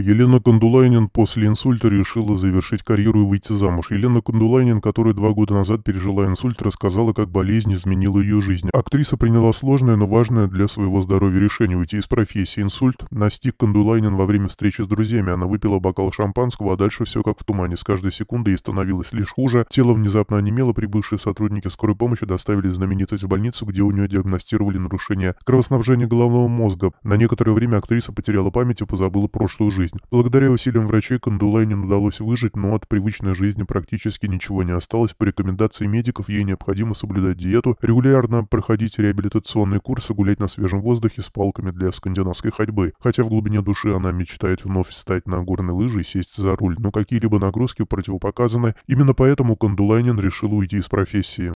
Елена Кондулайнин после инсульта решила завершить карьеру и выйти замуж. Елена Кондулайнин, которая два года назад пережила инсульт, рассказала, как болезнь изменила ее жизнь. Актриса приняла сложное, но важное для своего здоровья решение уйти из профессии. Инсульт настиг Кондулайнин во время встречи с друзьями. Она выпила бокал шампанского, а дальше все как в тумане. С каждой секундой ей становилось лишь хуже. Тело внезапно онемело, прибывшие сотрудники скорой помощи доставили знаменитость в больницу, где у нее диагностировали нарушение кровоснабжения головного мозга. На некоторое время актриса потеряла память и позабыла прошлую жизнь жизнь. Благодаря усилиям врачей Кондулайнин удалось выжить, но от привычной жизни практически ничего не осталось. По рекомендации медиков ей необходимо соблюдать диету, регулярно проходить реабилитационные курсы, гулять на свежем воздухе с палками для скандинавской ходьбы. Хотя в глубине души она мечтает вновь встать на горные лыжи и сесть за руль, но какие-либо нагрузки противопоказаны. Именно поэтому Кондулайнин решил уйти из профессии.